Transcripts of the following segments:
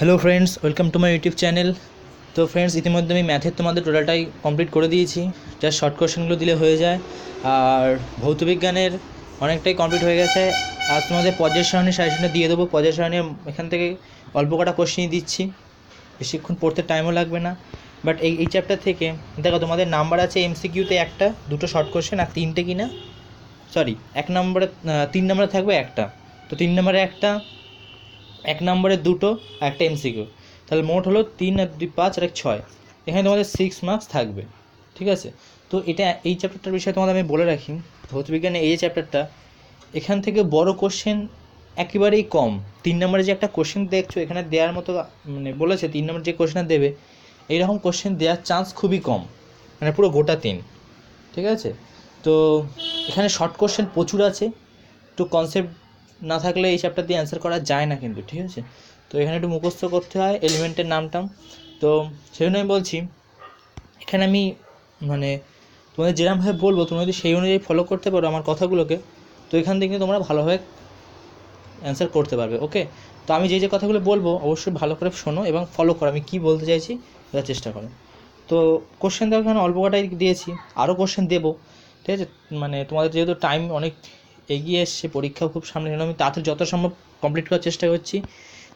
hello friends welcome to my YouTube channel তো friends ইতিমধ্যে আমি ম্যাথের তোমাদের টোটালটাই কমপ্লিট করে দিয়েছি জাস্ট শর্ট কোয়েশনগুলো দিলে হয়ে যায় আর ভৌতবিজ্ঞানের অনেকটাই কমপ্লিট হয়ে গেছে আর তোমাদের পর্যায় সারণী সাজেশনটা দিয়ে দেবো পর্যায় সারণী এখান থেকে অল্প কটা কোশ্চেনই দিচ্ছি বেশিক্ষণ পড়তে টাইমও লাগবে না বাট এই এই চ্যাপ্টার থেকে দেখো তোমাদের নাম্বার আছে এমসিকিউতে একটা দুটো শর্ট কোয়েশ্চেন আর তিনটে কিনা সরি এক নম্বরে তিন নম্বরে থাকবে একটা তো তিন নম্বরে একটা এক নম্বরে দুটো একটা এমসিকিউ তাহলে মোট হলো তিন আর দুই পাঁচ আর এক ছয় এখানে তোমাদের সিক্স মার্কস থাকবে ঠিক আছে তো এটা এই চ্যাপ্টারটার বিষয়ে তোমাদের আমি বলে রাখি ভৌতবিজ্ঞানে এই যে চ্যাপ্টারটা এখান থেকে বড় কোশ্চেন একেবারেই কম তিন নম্বরে যে একটা কোশ্চেন দেখছো এখানে দেওয়ার মতো মানে বলেছে তিন নম্বর যে কোশ্চেন দেবে এইরকম কোশ্চেন দেওয়ার চান্স খুবই কম মানে পুরো গোটা তিন ঠিক আছে তো এখানে শর্ট কোশ্চেন প্রচুর আছে তো কনসেপ্ট না থাকলে এই চ্যাপ্টার দিয়ে অ্যান্সার করা যায় না কিন্তু ঠিক আছে তো এখানে একটু মুখস্থ করতে হয় এলিমেন্টের নামটাম তো সেই জন্য আমি বলছি এখানে আমি মানে তোমাদের যেরকমভাবে বলবো তোমরা যদি সেই অনুযায়ী ফলো করতে পারো আমার কথাগুলোকে তো এখান থেকে তোমরা ভালোভাবে অ্যান্সার করতে পারবে ওকে তো আমি যে যে কথাগুলো বলবো অবশ্যই ভালো করে শোনো এবং ফলো করো আমি কী বলতে চাইছি বোঝার চেষ্টা করো তো কোশ্চেন দেখো এখানে অল্প কটাই দিয়েছি আরও কোশ্চেন দেবো ঠিক আছে মানে তোমাদের যেহেতু টাইম অনেক এগিয়ে এসছে পরীক্ষা খুব সামনে সেটা আমি তাড়াতাড়ি যতটা সম্ভব কমপ্লিট করার চেষ্টা করছি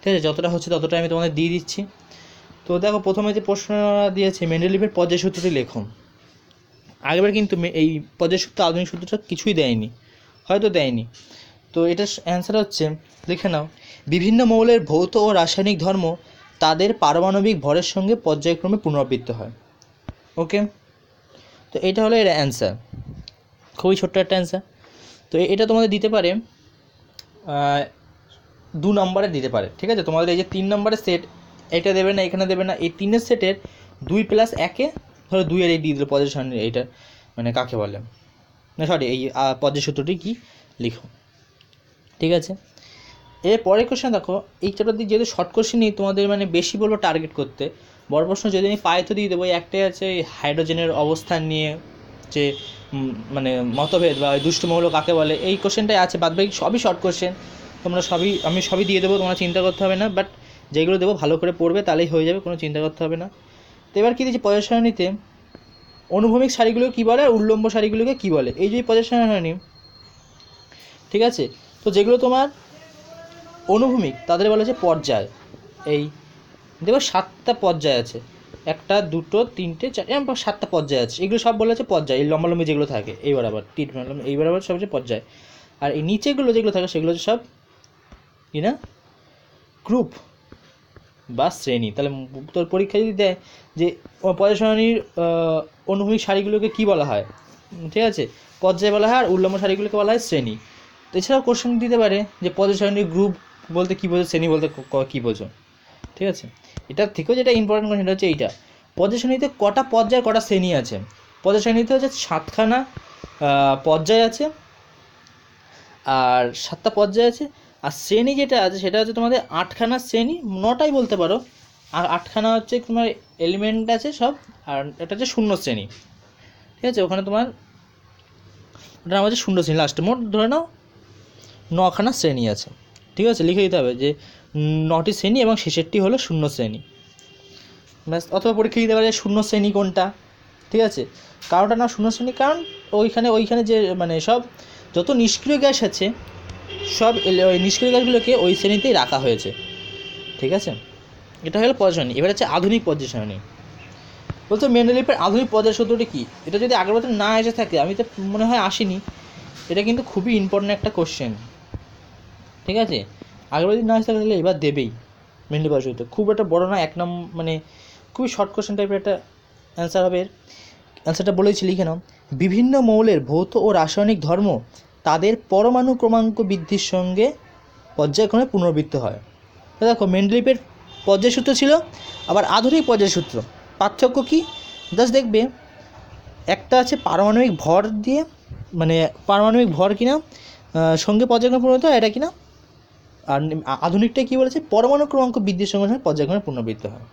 ঠিক আছে যতটা হচ্ছে ততটা আমি তোমাদের দিয়ে দিচ্ছি তো দেখো প্রথমে যে প্রশ্নটা দিয়েছে মেন্ডেলিভের পর্যায় সূত্রটি লেখন আগেবার কিন্তু এই পর্যায় সূত্র আধুনিক সূত্রটা কিছুই দেয়নি হয়তো দেয়নি তো এটার অ্যান্সার হচ্ছে লিখে নাও বিভিন্ন মৌলের ভৌত ও রাসায়নিক ধর্ম তাদের পারমাণবিক ভরের সঙ্গে পর্যায়ক্রমে পুনরাবৃত্ত হয় ওকে তো এটা হলো এর অ্যান্সার খুবই ছোট্ট একটা অ্যান্সার তো এটা তোমাদের দিতে পারে দু নম্বরে দিতে পারে ঠিক আছে তোমাদের এই যে তিন নম্বরের সেট এটা দেবে না এখানে দেবে না এই তিনের সেটের দুই প্লাস একে ধরো দুইয়ের এই দিয়ে দিল পজিশন এইটা মানে কাকে বলে না সরি এই পদের সূত্রটি কী লিখো ঠিক আছে এর এরপরের কোশ্চেন দেখো এই দিয়ে যেহেতু শর্ট কোশ্চেনই তোমাদের মানে বেশি বলবো টার্গেট করতে বড় প্রশ্ন যদি আমি পায়ে দিয়ে দেবো একটাই আছে হাইড্রোজেনের অবস্থান নিয়ে যে মানে মতভেদ বা দুষ্টমহল কাকে বলে এই কোশ্চেনটাই আছে বাদ বাকি সবই শর্ট কোশ্চেন তোমরা সবই আমি সবই দিয়ে দেবো তোমরা চিন্তা করতে হবে না বাট যেগুলো দেবো ভালো করে পড়বে তাহলেই হয়ে যাবে কোনো চিন্তা করতে হবে না তো এবার কী দিয়েছি পজাসারণীতে অনুভূমিক শাড়িগুলোকে কী বলে আর উল্লম্ব শাড়িগুলোকে কী বলে এই যে পজাসারণী ঠিক আছে তো যেগুলো তোমার অনুভূমিক তাদের বলা হচ্ছে পর্যায় এই দেখো সাতটা পর্যায় আছে একটা দুটো তিনটে চারটে সাতটা পর্যায় আছে এগুলো সব বলে আছে পর্যায় এই লম্বালম্বি যেগুলো থাকে এইবার আবার টিট এইবার আবার সব হচ্ছে পর্যায় আর এই নিচেগুলো যেগুলো থাকে সেগুলো হচ্ছে সব কি না গ্রুপ বা শ্রেণী তাহলে তোর পরীক্ষা যদি দেয় যে পর্যায় অনুভূমিক শাড়িগুলোকে কী বলা হয় ঠিক আছে পর্যায় বলা হয় আর উল্লম্ব শাড়িগুলোকে বলা হয় শ্রেণী এছাড়াও কোশ্চেন দিতে পারে যে পর্যায় গ্রুপ বলতে কী বোঝো শ্রেণী বলতে কী বোঝো ঠিক আছে এটার থেকেও যেটা ইম্পর্টেন্ট কোয়েশ্চেন হচ্ছে এইটা শ্রেণীতে কটা পর্যায় কটা শ্রেণী আছে পর্যায় শ্রেণীতে হচ্ছে সাতখানা পর্যায় আছে আর সাতটা পর্যায় আছে আর শ্রেণী যেটা আছে সেটা হচ্ছে তোমাদের আটখানা শ্রেণী নটাই বলতে পারো আর আটখানা হচ্ছে তোমার এলিমেন্ট আছে সব আর এটা হচ্ছে শূন্য শ্রেণী ঠিক আছে ওখানে তোমার ওটা নাম হচ্ছে শূন্য শ্রেণী লাস্টে মোট ধরে নাও নখানা শ্রেণী আছে ঠিক আছে লিখে দিতে হবে যে নটি শ্রেণী এবং শেষেরটি হলো শূন্য শ্রেণী ব্যাস অথবা পরীক্ষা দিতে পারে শূন্য শ্রেণী কোনটা ঠিক আছে কারোটা না শূন্য শ্রেণী কারণ ওইখানে ওইখানে যে মানে সব যত নিষ্ক্রিয় গ্যাস আছে সব ওই নিষ্ক্রিয় গ্যাসগুলোকে ওই শ্রেণীতেই রাখা হয়েছে ঠিক আছে এটা হলো পর্যায়সারণী এবার হচ্ছে আধুনিক পর্যায়সারণী বলতো মেন্ডেলিপের আধুনিক পর্যায় সূত্রটি কী এটা যদি আগের বছর না এসে থাকে আমি তো মনে হয় আসিনি এটা কিন্তু খুবই ইম্পর্ট্যান্ট একটা কোশ্চেন ঠিক আছে আগেরবার যদি না আসতে তাহলে এবার দেবেই মেনলি পাস হইতে খুব একটা বড় না এক নাম মানে খুবই শর্ট কোশ্চেন টাইপের একটা অ্যান্সার হবে অ্যান্সারটা বলেছি লিখে নাও বিভিন্ন মৌলের ভৌত ও রাসায়নিক ধর্ম তাদের পরমাণু ক্রমাঙ্ক বৃদ্ধির সঙ্গে পর্যায়ক্রমে পুনরাবৃত্ত হয় দেখো মেন্ডলিপের পর্যায় সূত্র ছিল আবার আধুনিক পর্যায় সূত্র পার্থক্য কী জাস্ট দেখবে একটা আছে পারমাণবিক ভর দিয়ে মানে পারমাণবিক ভর কিনা সঙ্গে পর্যায়ক্রমে পুনরাবৃত্ত হয় এটা কিনা আর আধুনিকটা কী বলেছে পরমাণু ক্রমাঙ্ক বৃদ্ধির সঙ্গে সঙ্গে পর্যায়ক্রমে পুনর্বৃত্ত হয়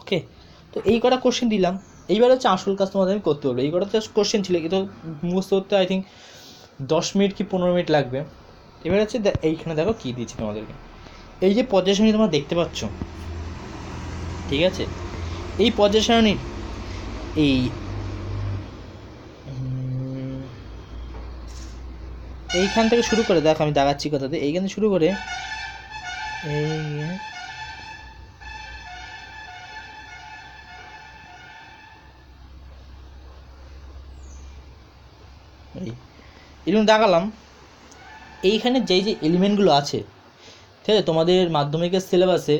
ওকে তো এই কটা কোশ্চেন দিলাম এইবার হচ্ছে আসল কাজ তোমাদের আমি করতে পারবো এই কটা তো কোশ্চেন ছিল কিন্তু মুখস্থ করতে আই থিঙ্ক দশ মিনিট কি পনেরো মিনিট লাগবে এবার হচ্ছে এইখানে দেখো কী দিচ্ছে তোমাদেরকে এই যে পর্যায় সারণী তোমরা দেখতে পাচ্ছ ঠিক আছে এই পর্যায় সারণীর এই এইখান থেকে শুরু করে দেখ আমি দাগাচ্ছি কথাতে এইখানে শুরু করে এই এরকম দাগালাম এইখানে যেই যে এলিমেন্টগুলো আছে ঠিক আছে তোমাদের মাধ্যমিকের সিলেবাসে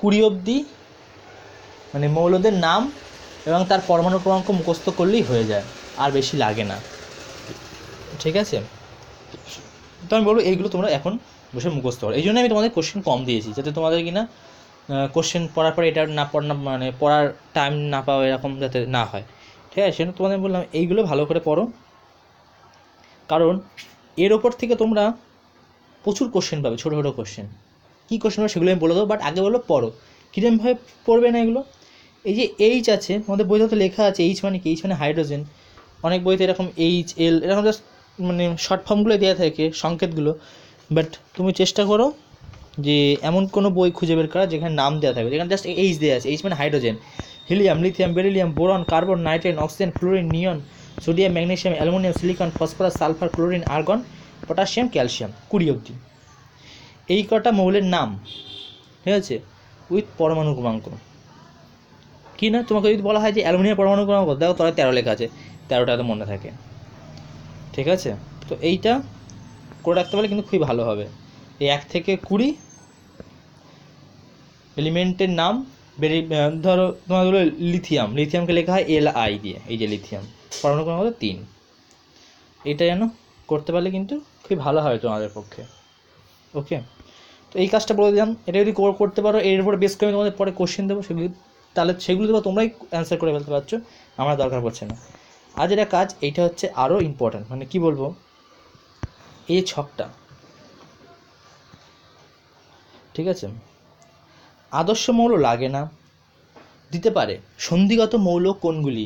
কুড়ি অবধি মানে মৌলদের নাম এবং তার পরমাণু ক্রমাঙ্ক মুখস্থ করলেই হয়ে যায় আর বেশি লাগে না ঠিক আছে তো আমি বলবো এইগুলো তোমরা এখন বসে মুখস্থ করো এই জন্য আমি তোমাদের কোশ্চেন কম দিয়েছি যাতে তোমাদের কি না কোশ্চেন পড়ার পরে এটা না পড়া মানে পড়ার টাইম না পাও এরকম যাতে না হয় ঠিক আছে সেটা তোমাদের বললাম এইগুলো ভালো করে পড়ো কারণ এর ওপর থেকে তোমরা প্রচুর কোশ্চেন পাবে ছোটো ছোটো কোশ্চেন কী কোশ্চেন হবে সেগুলো আমি বলে দেবো বাট আগে বলো পড়ো কীরকমভাবে পড়বে না এগুলো এই যে এইচ আছে আমাদের বইতে তো লেখা আছে এইচ মানে কি এইচ মানে হাইড্রোজেন অনেক বইতে এরকম এইচ এল এরকম জাস্ট মানে শর্ট ফর্মগুলো দেওয়া থাকে সংকেতগুলো বাট তুমি চেষ্টা করো যে এমন কোনো বই খুঁজে বের করা যেখানে নাম দেওয়া থাকবে যেখানে জাস্ট এইচ দেওয়া আছে এইচ মানে hydrogen helium lithium beryllium boron carbon nitrogen oxygen fluorine neon sodium magnesium aluminium silicon phosphorus sulphur chlorine argon potassium calcium কুড়ি অবধি এই কটা মৌলের নাম ঠিক আছে উইথ পরমাণু ক্রমাঙ্ক কি না তোমাকে যদি বলা হয় যে অ্যালুমিনিয়াম পরমাণু ক্রমাঙ্ক দেখো তোরা তেরো লেখা আছে তেরোটা তো মনে থাকে ঠিক আছে তো এইটা করে রাখতে পারলে কিন্তু খুবই ভালো হবে এই এক থেকে কুড়ি এলিমেন্টের নাম বেরি ধরো তোমার হলো লিথিয়াম লিথিয়ামকে লেখা হয় এল আই দিয়ে এই যে লিথিয়াম পরমাণু কোনো হলো তিন এটা যেন করতে পারলে কিন্তু খুবই ভালো হবে তোমাদের পক্ষে ওকে তো এই কাজটা বলে দিলাম এটা যদি করতে পারো এর উপর বেশ করে তোমাদের পরে কোশ্চেন দেবো সেগুলি তাহলে সেগুলো তোমরাই অ্যান্সার করে ফেলতে পারছো আমার দরকার পড়ছে না আর যেটা কাজ এইটা হচ্ছে আরও ইম্পর্ট্যান্ট মানে কি বলবো এই ছকটা ঠিক আছে আদর্শ মৌল লাগে না দিতে পারে সন্ধিগত মৌল কোনগুলি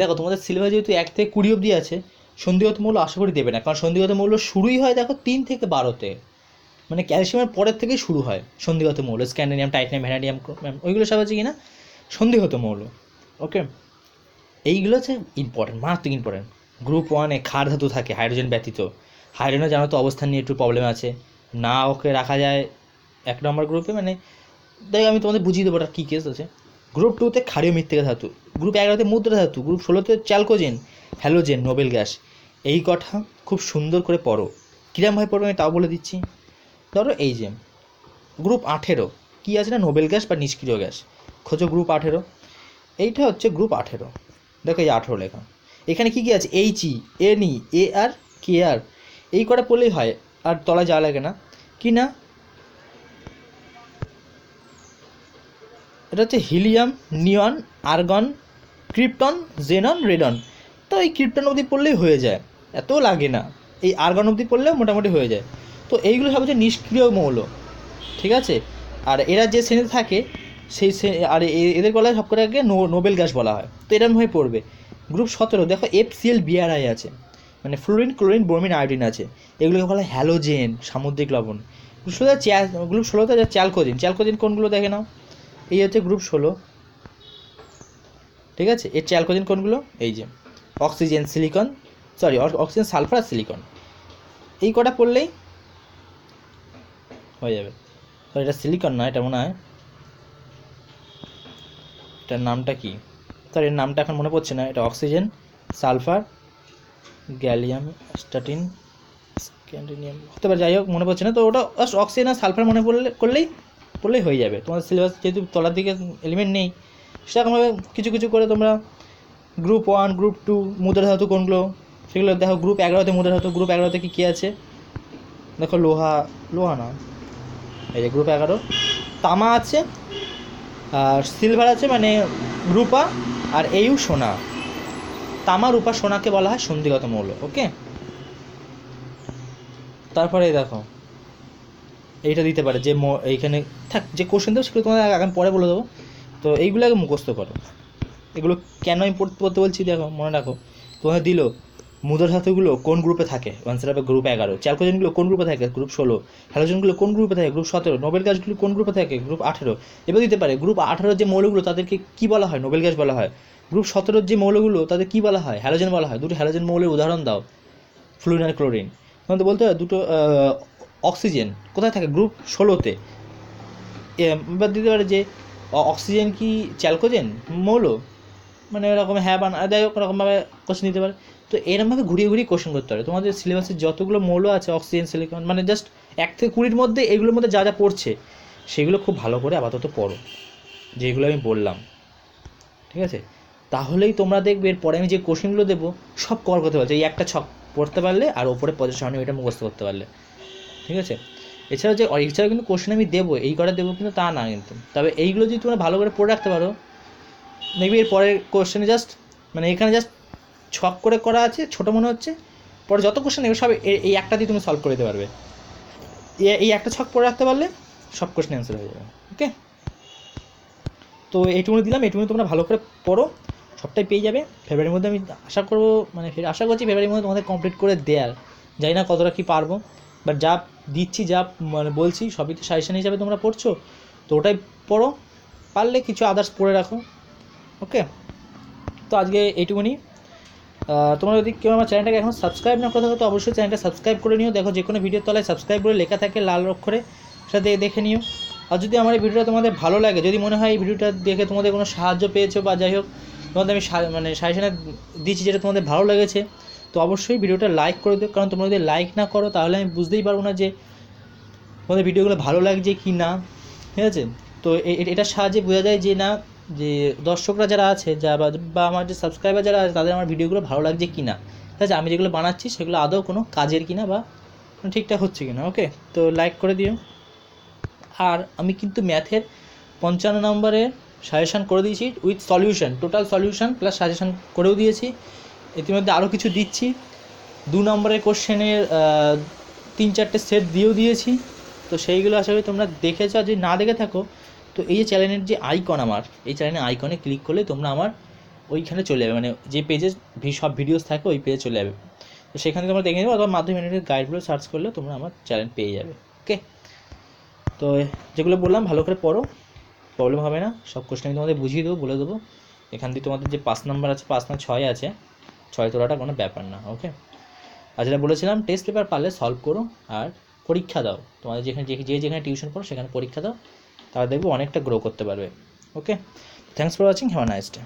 দেখো তোমাদের সিলেবাস যেহেতু এক থেকে কুড়ি অবধি আছে সন্ধিগত মৌল আশা করি দেবে না কারণ সন্ধিগত মৌল শুরুই হয় দেখো তিন থেকে বারোতে মানে ক্যালসিয়ামের পরের থেকেই শুরু হয় সন্ধিগত মৌল স্ক্যান্ডেনিয়াম টাইটনিয়াম ভ্যানাডিয়াম ওইগুলো সব আছে কি না সন্ধিগত মৌল ওকে এইগুলো হচ্ছে ইম্পর্টেন্ট মারাত্মক ইম্পর্টেন্ট গ্রুপ ওয়ানে ক্ষার ধাতু থাকে হাইড্রোজেন ব্যতীত হাইড্রোজেনের জানো তো অবস্থান নিয়ে একটু প্রবলেম আছে না ওকে রাখা যায় এক নম্বর গ্রুপে মানে তাই আমি তোমাদের বুঝিয়ে দেবো ওটা কী কেস আছে গ্রুপ টুতে ক্ষারীয় মৃত্তিকা ধাতু গ্রুপ এগারোতে মুদ্রা ধাতু গ্রুপ ষোলোতে চ্যালকোজেন হ্যালোজেন নোবেল গ্যাস এই কথা খুব সুন্দর করে পড়ো কীরমভাবে পড়বে আমি তাও বলে দিচ্ছি ধরো এই যে গ্রুপ আঠেরো কী আছে না নোবেল গ্যাস বা নিষ্ক্রিয় গ্যাস খোঁজো গ্রুপ আঠেরো এইটা হচ্ছে গ্রুপ আঠেরো দেখো এই আঠেরো লেখা এখানে কী কী আছে এইচ ই এন ই এ আর কে আর এই কটা পড়লেই হয় আর তলায় যাওয়া লাগে না কি না এটা হচ্ছে helium neon argon krypton xenon radon তো এই ক্রিপ্টন অবধি পড়লেই হয়ে যায় এত লাগে না এই আর্গন অবধি পড়লেও মোটামুটি হয়ে যায় তো এইগুলো সব হচ্ছে নিষ্ক্রিয় মৌল ঠিক আছে আর এরা যে শ্রেণীতে থাকে সেই সে আর এদের গলায় আগে নোবেল গ্যাস বলা হয় তো এরম হয়ে পড়বে গ্রুপ সতেরো দেখো এফ সিএল বিআরআই আছে মানে ফ্লোরিন ক্লোরিন ব্রোমিন আয়োডিন আছে এগুলোকে বলা হয় হ্যালোজেন সামুদ্রিক লবণ গ্রুপ ষোলো চ্যাল গ্রুপ ষোলোতে চ্যালকোজিন চ্যালকোজিন কোনগুলো দেখে নাও এই হচ্ছে গ্রুপ ষোলো ঠিক আছে এর চ্যালকোজিন কোনগুলো এই যে oxygen silicon sorry oxygen sulphur আর সিলিকন এই কটা পড়লেই হয়ে যাবে এটা সিলিকন না এটা মনে হয় এটার নামটা কি তার এর নামটা এখন মনে পড়ছে না এটা oxygen sulphur gallium astatine scandium হতে পারে যাই হোক মনে পড়ছে না তো ওটা জাস্ট অক্সিজেন আর সালফার মনে পড়লে করলেই পড়লেই হয়ে যাবে তোমার সিলেবাস যেহেতু তলার দিকে এলিমেন্ট নেই সেরকমভাবে কিছু কিছু করে তোমরা গ্রুপ ওয়ান গ্রুপ টু মুদ্রা ধাতু কোনগুলো সেগুলো দেখো গ্রুপ এগারোতে মুদ্রা ধাতু গ্রুপ এগারোতে কী কী আছে দেখো লোহা লোহা না এই যে গ্রুপ এগারো তামা আছে আর সিলভার আছে মানে রূপা আর এইও সোনা তামা রূপা সোনাকে বলা হয় সন্ধিগত মৌল ওকে তারপরে দেখো এইটা দিতে পারে যে এইখানে থাক যে কোশ্চেন দেবো সেগুলো তোমাদের আগাম পরে বলে দেবো তো এইগুলো আগে মুখস্থ করো এগুলো কেন আমি পড়তে পড়তে বলছি দেখো মনে রাখো তোমাদের দিল মুদ্রা ধাতুগুলো কোন গ্রুপে থাকে অ্যান্সার হবে গ্রুপ এগারো চ্যালকোজেনগুলো কোন গ্রুপে থাকে গ্রুপ ষোলো হ্যালোজেনগুলো কোন গ্রুপে থাকে গ্রুপ সতেরো নোবেল গ্যাসগুলো কোন গ্রুপে থাকে গ্রুপ আঠেরো এবার দিতে পারে গ্রুপ আঠেরো যে মৌলগুলো তাদেরকে কী বলা হয় নোবেল গ্যাস বলা হয় গ্রুপ সতেরোর যে মৌলগুলো তাদের কী বলা হয় হ্যালোজেন বলা হয় দুটো হ্যালোজেন মৌলের উদাহরণ দাও ফ্লুরিন আর ক্লোরিন তোমাদের বলতে হয় দুটো অক্সিজেন কোথায় থাকে গ্রুপ ষোলোতে এবার দিতে পারে যে অক্সিজেন কি চ্যালকোজেন মৌল মানে এরকম হ্যাঁ বান যাই হোক এরকমভাবে কোশ্চেন দিতে পারে তো এরমভাবে ঘুরিয়ে ঘুরিয়ে কোশ্চেন করতে হবে তোমাদের সিলেবাসের যতগুলো মৌল আছে অক্সিজেন সিলিকন মানে জাস্ট এক থেকে কুড়ির মধ্যে এগুলোর মধ্যে যা যা পড়ছে সেগুলো খুব ভালো করে আপাতত পড়ো যেগুলো আমি বললাম ঠিক আছে তাহলেই তোমরা দেখবে এরপরে আমি যে কোশ্চেনগুলো দেবো সব কর করতে পারছো এই একটা ছক পড়তে পারলে আর ওপরে পঁচাশ সামনে এটা মুখস্থ করতে পারলে ঠিক আছে এছাড়াও যে এছাড়াও কিন্তু কোশ্চেন আমি দেবো এই কটা দেবো কিন্তু তা না কিন্তু তবে এইগুলো যদি তোমরা ভালো করে পড়ে রাখতে পারো দেখবি এর পরের কোশ্চেনে জাস্ট মানে এখানে জাস্ট ছক করে করা আছে ছোটো মনে হচ্ছে পরে যত কোশ্চেন এগুলো সব এই একটা দিয়ে তুমি সলভ করে দিতে পারবে এই একটা ছক পড়ে রাখতে পারলে সব কোশ্চেন অ্যান্সার হয়ে যাবে ওকে তো এইটুকুনি দিলাম এইটুকুনি তোমরা ভালো করে পড়ো সবটাই পেয়ে যাবে ফেব্রুয়ারির মধ্যে আমি আশা করবো মানে আশা করছি ফেব্রুয়ারির মধ্যে তোমাদের কমপ্লিট করে দেয়ার জানি না কতটা কী পারবো বাট যা দিচ্ছি যা মানে বলছি সবই তো সাজেশন হিসাবে তোমরা পড়ছো তো ওটাই পড়ো পারলে কিছু আদার্স পড়ে রাখো ওকে তো আজকে এইটুকুনি তোমরা যদি কেউ আমার চ্যানেলটাকে এখন সাবস্ক্রাইব না করে থাকো তো অবশ্যই চ্যানেলটা সাবস্ক্রাইব করে নিও দেখো যে কোনো ভিডিওর তলায় সাবস্ক্রাইব করে লেখা থাকে লাল অক্ষরে সেটা দেখে নিও আর যদি আমার এই ভিডিওটা তোমাদের ভালো লাগে যদি মনে হয় এই ভিডিওটা দেখে তোমাদের কোনো সাহায্য পেয়েছো বা যাই হোক তোমাদের আমি মানে সাজেশনে দিচ্ছি যেটা তোমাদের ভালো লেগেছে তো অবশ্যই ভিডিওটা লাইক করে দিও কারণ তোমরা যদি লাইক না করো তাহলে আমি বুঝতেই পারবো না যে তোমাদের ভিডিওগুলো ভালো লাগছে কি না ঠিক আছে তো এটার সাহায্যে বোঝা যায় যে না যে দর্শকরা যারা আছে যা বা আমার যে সাবস্ক্রাইবার যারা আছে তাদের আমার ভিডিওগুলো ভালো লাগছে কি না ঠিক আছে আমি যেগুলো বানাচ্ছি সেগুলো আদৌ কোনো কাজের কি না বা ঠিকঠাক হচ্ছে কি না ওকে তো লাইক করে দিও আর আমি কিন্তু ম্যাথের পঞ্চান্ন নম্বরে সাজেশান করে দিয়েছি with solution total solution plus suggestion করেও দিয়েছি ইতিমধ্যে আরও কিছু দিচ্ছি দু নম্বরের কোশ্চেনের তিন চারটে সেট দিয়েও দিয়েছি তো সেইগুলো আশা করি তোমরা দেখেছো যদি না দেখে থাকো তো এই যে চ্যানেলের যে আইকন আমার এই চ্যানেলের আইকনে ক্লিক করলে তোমরা আমার ওইখানে চলে যাবে মানে যে পেজে সব ভিডিওস থাকে ওই পেজে চলে যাবে তো সেখানে তোমরা দেখে নেবে অথবা মাধ্যমিক ইউনিটের গাইডগুলো সার্চ করলে তোমরা আমার চ্যানেল পেয়ে যাবে ওকে তো যেগুলো বললাম ভালো করে পড়ো প্রবলেম হবে না সব কোশ্চেন আমি তোমাদের বুঝিয়ে দেবো বলে দেবো এখান থেকে তোমাদের যে পাঁচ নাম্বার আছে পাঁচ না ছয় আছে ছয় তোলাটা কোনো ব্যাপার না ওকে আর যেটা বলেছিলাম টেস্ট পেপার পারলে সলভ করো আর পরীক্ষা দাও তোমাদের যেখানে যে যেখানে টিউশন করো সেখানে পরীক্ষা দাও তারা দেখবে অনেকটা গ্রো করতে পারবে okay thanks for watching have a nice day